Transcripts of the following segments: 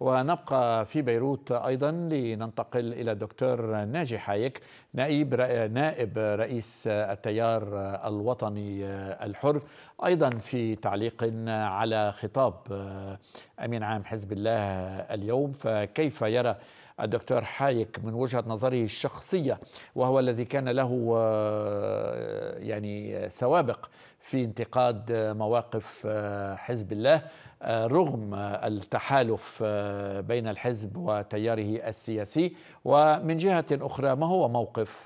ونبقى في بيروت أيضا لننتقل إلى الدكتور ناجي حايك نائب نائب رئيس التيار الوطني الحر أيضا في تعليق على خطاب أمين عام حزب الله اليوم فكيف يرى الدكتور حايك من وجهة نظره الشخصية وهو الذي كان له آه، يعني آه، سوابق في انتقاد آه، مواقف حزب الله رغم التحالف بين الحزب وتياره السياسي ومن جهة أخرى ما هو موقف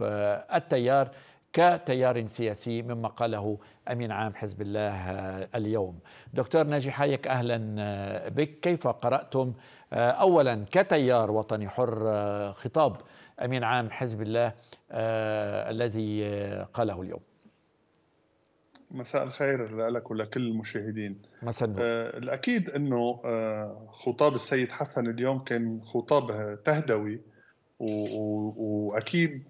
التيار كتيار سياسي مما قاله أمين عام حزب الله اليوم دكتور ناجي حايك أهلا بك كيف قرأتم آه، أولا كتيار وطني حر آه، خطاب أمين عام حزب الله آه، الذي قاله اليوم مساء الخير لك ولكل المشاهدين مساء النور الأكيد أنه خطاب السيد حسن اليوم كان خطاب تهدوي وأكيد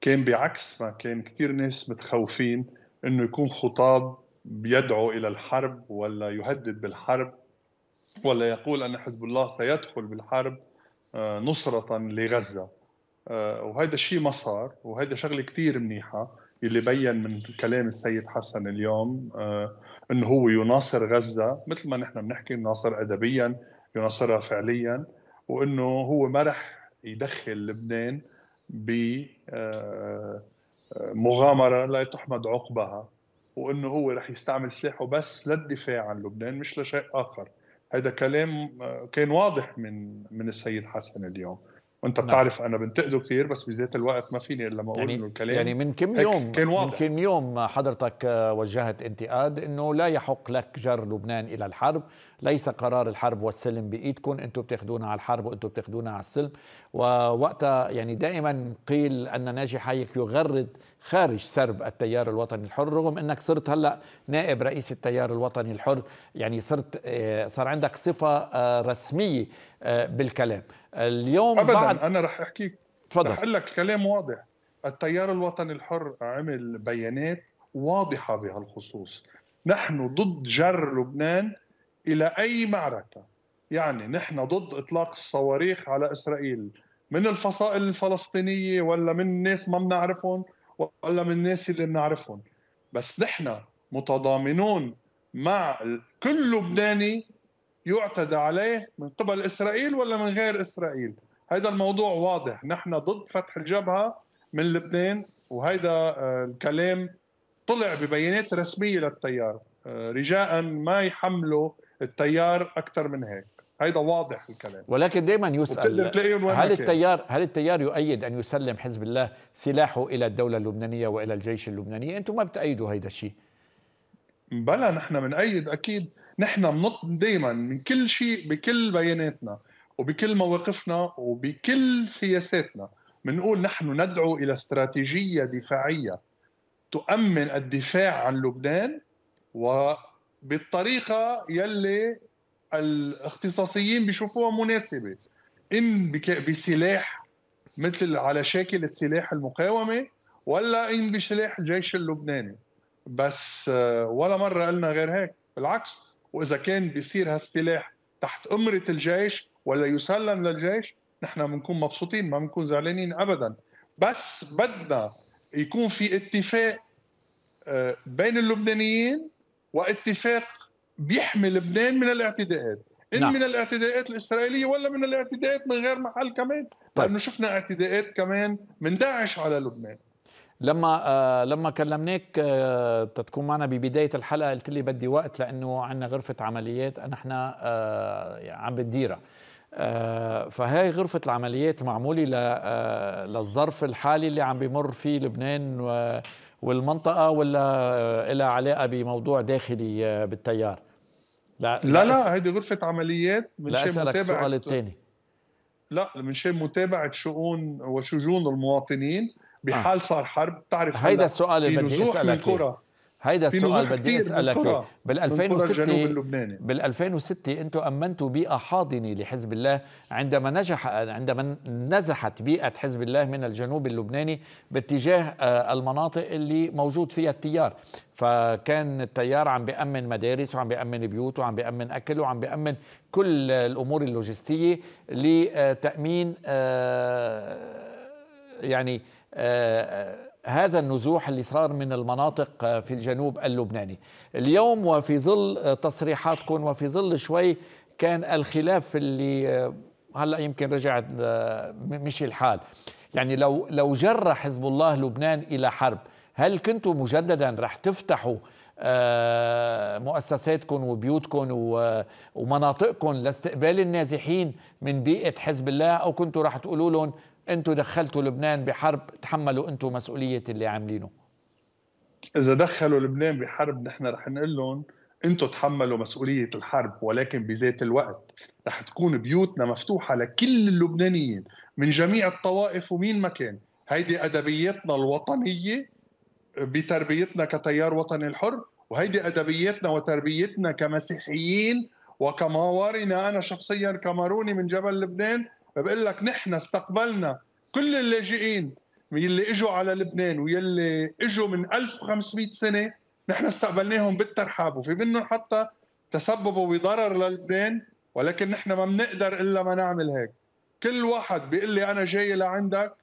كان بعكس ما كان كثير ناس متخوفين أنه يكون خطاب بيدعو إلى الحرب ولا يهدد بالحرب ولا يقول أن حزب الله سيدخل بالحرب آه، نصرة لغزة آه، وهذا الشيء ما صار وهذا شغله كثير منيحه اللي بين من كلام السيد حسن اليوم آه، انه هو يناصر غزه مثل ما نحن بنحكي يناصر ادبيا يناصرها فعليا وانه هو ما رح يدخل لبنان ب مغامره لا تحمد عقبها وانه هو رح يستعمل سلاحه بس للدفاع عن لبنان مش لشيء اخر هذا كلام آه، كان واضح من من السيد حسن اليوم وانت نعم. بتعرف انا بنتقده كثير بس بذات الوقت ما فيني الا ما اقول يعني انه الكلام يعني من كم يوم كان واضح. من كم يوم حضرتك آه، وجهت انتقاد انه لا يحق لك جر لبنان الى الحرب ليس قرار الحرب والسلم بايدكم انتم بتاخذونا على الحرب وانتم بتاخذونا على السلم ووقتها يعني دائما قيل ان ناجي حايك يغرد خارج سرب التيار الوطني الحر رغم انك صرت هلا نائب رئيس التيار الوطني الحر يعني صرت آه، صار عندك صفه آه، رسميه آه، بالكلام اليوم ابدا بعد... انا رح احكيك تفضل رح اقول لك الكلام واضح التيار الوطني الحر عمل بيانات واضحه بهالخصوص نحن ضد جر لبنان الى اي معركه يعني نحن ضد اطلاق الصواريخ على اسرائيل من الفصائل الفلسطينيه ولا من الناس ما بنعرفهم ولا من الناس اللي بنعرفهم بس نحن متضامنون مع كل لبناني يعتدى عليه من قبل اسرائيل ولا من غير اسرائيل هذا الموضوع واضح نحن ضد فتح الجبهه من لبنان وهذا آه، الكلام طلع ببيانات رسميه للتيار آه، رجاء ما يحملوا التيار اكثر من هيك هيدا واضح الكلام ولكن دائما يسال هل التيار هل التيار يؤيد ان يسلم حزب الله سلاحه الى الدوله اللبنانيه والى الجيش اللبناني انتم ما بتأيدوا هيدا الشيء بلا نحن بنأيد اكيد نحن بنط دائما من كل شيء بكل بياناتنا وبكل مواقفنا وبكل سياساتنا بنقول نحن ندعو الى استراتيجيه دفاعيه تؤمن الدفاع عن لبنان وبالطريقه يلي الاختصاصيين بيشوفوها مناسبه ان بسلاح مثل على شاكله سلاح المقاومه ولا ان بسلاح الجيش اللبناني بس آه، ولا مره قلنا غير هيك بالعكس واذا كان بيصير هالسلاح تحت امره الجيش ولا يسلم للجيش نحن بنكون مبسوطين ما بنكون زعلانين ابدا بس بدنا يكون في اتفاق آه، بين اللبنانيين واتفاق بيحمي لبنان من الاعتداءات ان نعم. من الاعتداءات الاسرائيليه ولا من الاعتداءات من غير محل كمان طيب. لانه شفنا اعتداءات كمان من داعش على لبنان لما آه لما كلمناك آه تتكون معنا ببدايه الحلقه قلت لي بدي وقت لانه عندنا غرفه عمليات نحن آه يعني عم بنديرها آه فهي غرفة العمليات معمولة آه، للظرف الحالي اللي عم بمر فيه لبنان والمنطقة ولا آه، لها علاقة بموضوع داخلي آه، بالتيار لا لا, لا هيدي غرفة عمليات من لا أسألك السؤال الثاني لا من شان متابعة شؤون وشجون المواطنين آه. بحال صار حرب بتعرف هيدا السؤال اللي بدي اسالك هيدا السؤال بدي اسالك بال 2006 بال 2006 انتم امنتوا بيئه حاضنه لحزب الله عندما نجح عندما نزحت بيئه حزب الله من الجنوب اللبناني باتجاه آه، المناطق اللي موجود فيها التيار فكان التيار عم بيأمن مدارس وعم بيأمن بيوت وعم بيأمن أكل وعم بيأمن كل الأمور اللوجستية لتأمين آه، يعني آه، آه، هذا النزوح اللي صار من المناطق آه، في الجنوب اللبناني اليوم وفي ظل تصريحاتكم وفي ظل شوي كان الخلاف اللي هلا يمكن رجعت مشي الحال يعني لو لو جر حزب الله لبنان الى حرب هل كنتوا مجددا رح تفتحوا مؤسساتكم وبيوتكم ومناطقكم لاستقبال النازحين من بيئه حزب الله او كنتوا رح تقولوا لهم انتوا دخلتوا لبنان بحرب تحملوا انتوا مسؤوليه اللي عاملينه اذا دخلوا لبنان بحرب نحن رح نقول لهم انتم تحملوا مسؤوليه الحرب ولكن بذات الوقت رح تكون بيوتنا مفتوحه لكل اللبنانيين من جميع الطوائف ومين ما كان هيدي ادبياتنا الوطنيه بتربيتنا كتيار وطني الحر وهيدي ادبياتنا وتربيتنا كمسيحيين وكماورنا انا شخصيا كماروني من جبل لبنان فبقول لك نحن استقبلنا كل اللاجئين يلي اجوا على لبنان ويلي اجوا من 1500 سنه نحن استقبلناهم بالترحاب وفي منهم حتى تسببوا بضرر للبنان ولكن نحن ما بنقدر الا ما نعمل هيك كل واحد بيقول لي انا جاي لعندك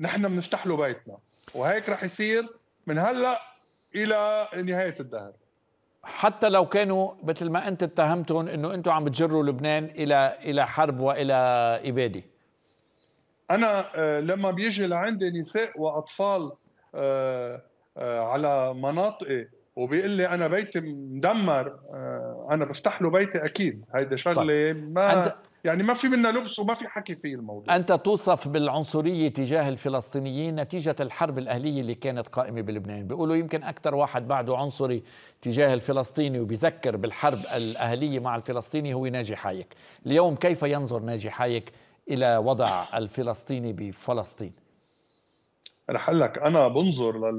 نحن بنفتح له بيتنا وهيك رح يصير من هلا الى نهايه الدهر حتى لو كانوا مثل ما انت اتهمتهم انه انتم عم بتجروا لبنان الى الى حرب والى اباده انا آه، لما بيجي لعندي نساء واطفال آه، آه، على مناطقي وبيقول لي انا بيتي مدمر انا بفتح له بيتي اكيد هيدا شغله طيب. ما أنت يعني ما في منا لبس وما في حكي في الموضوع أنت توصف بالعنصرية تجاه الفلسطينيين نتيجة الحرب الأهلية اللي كانت قائمة بلبنان بيقولوا يمكن أكثر واحد بعده عنصري تجاه الفلسطيني وبذكر بالحرب الأهلية مع الفلسطيني هو ناجي حايك اليوم كيف ينظر ناجي حايك إلى وضع الفلسطيني بفلسطين رح لك أنا بنظر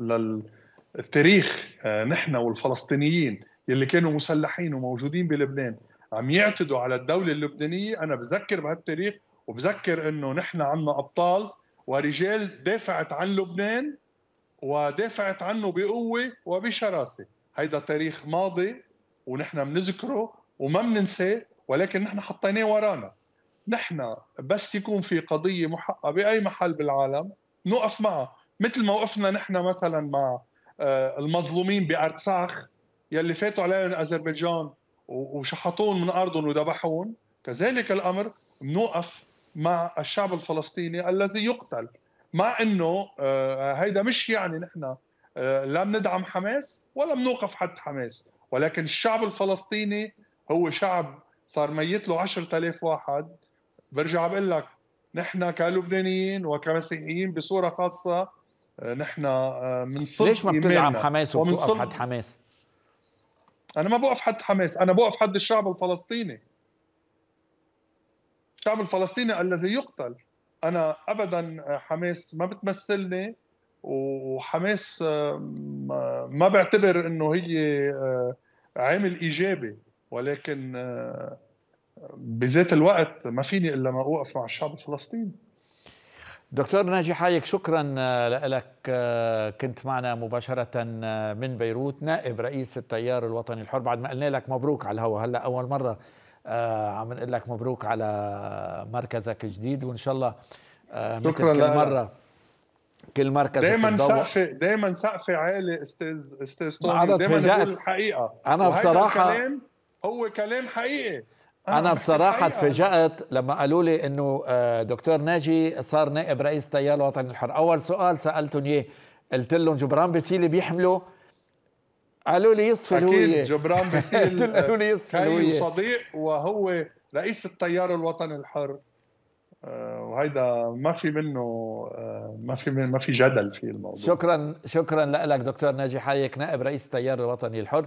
للتاريخ آه، نحن والفلسطينيين يلي كانوا مسلحين وموجودين بلبنان عم يعتدوا على الدوله اللبنانيه انا بذكر بهالتاريخ وبذكر انه نحن عندنا ابطال ورجال دافعت عن لبنان ودافعت عنه بقوه وبشراسه هيدا تاريخ ماضي ونحن بنذكره وما بننساه ولكن نحن حطيناه ورانا نحن بس يكون في قضيه محقة باي محل بالعالم نوقف معها مثل ما وقفنا نحن مثلا مع آه، المظلومين بارتساخ يلي فاتوا عليهم اذربيجان وشحطوهم من ارضهم وذبحوهم كذلك الامر بنوقف مع الشعب الفلسطيني الذي يقتل مع انه آه، هيدا مش يعني نحن آه، لا بندعم حماس ولا بنوقف حد حماس ولكن الشعب الفلسطيني هو شعب صار ميت له 10000 واحد برجع بقول لك نحن كلبنانيين وكمسيحيين بصوره خاصه آه، نحن من صف ليش ما بتدعم حماس وبتوقف حد حماس؟ انا ما بوقف حد حماس انا بوقف حد الشعب الفلسطيني الشعب الفلسطيني الذي يقتل انا ابدا حماس ما بتمثلني وحماس ما بعتبر انه هي آه، عامل ايجابي ولكن آه، بذات الوقت ما فيني الا ما اوقف مع الشعب الفلسطيني دكتور ناجي حايك شكرا آه، لك آه، كنت معنا مباشرة آه، من بيروت نائب رئيس التيار الوطني الحر بعد ما قلنا لك مبروك على الهوا هلا أول مرة عم نقول لك مبروك على مركزك الجديد وإن شاء الله مثل كل مرة كل مركز دائما سقفي دائما سقفي عالي استاذ استاذ طارق دائما الحقيقه انا بصراحه هو كلام حقيقي انا بصراحه أيوة. تفاجأت لما قالوا لي انه آه، دكتور ناجي صار نائب رئيس تيار الوطني الحر اول سؤال سالتهم اياه قلت لهم جبران بسيلي بيحمله قالوا لي يصفي الهويه اكيد جبران بسيلي قالوا لي يصفي الهويه صديق وهو رئيس التيار الوطني الحر آه، وهيدا ما في منه آه، ما في ما في جدل في الموضوع شكرا شكرا لك دكتور ناجي حايك نائب رئيس التيار الوطني الحر